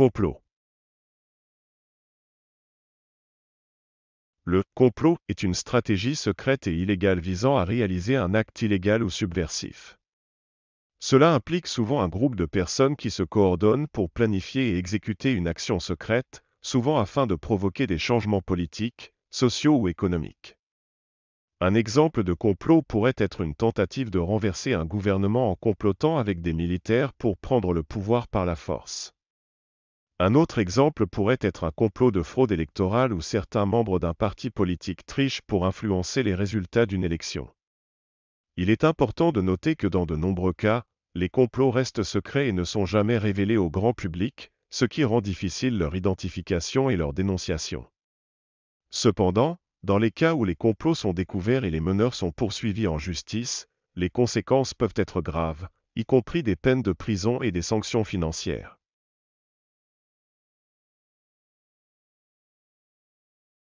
complot. Le complot est une stratégie secrète et illégale visant à réaliser un acte illégal ou subversif. Cela implique souvent un groupe de personnes qui se coordonnent pour planifier et exécuter une action secrète, souvent afin de provoquer des changements politiques, sociaux ou économiques. Un exemple de complot pourrait être une tentative de renverser un gouvernement en complotant avec des militaires pour prendre le pouvoir par la force. Un autre exemple pourrait être un complot de fraude électorale où certains membres d'un parti politique trichent pour influencer les résultats d'une élection. Il est important de noter que dans de nombreux cas, les complots restent secrets et ne sont jamais révélés au grand public, ce qui rend difficile leur identification et leur dénonciation. Cependant, dans les cas où les complots sont découverts et les meneurs sont poursuivis en justice, les conséquences peuvent être graves, y compris des peines de prison et des sanctions financières.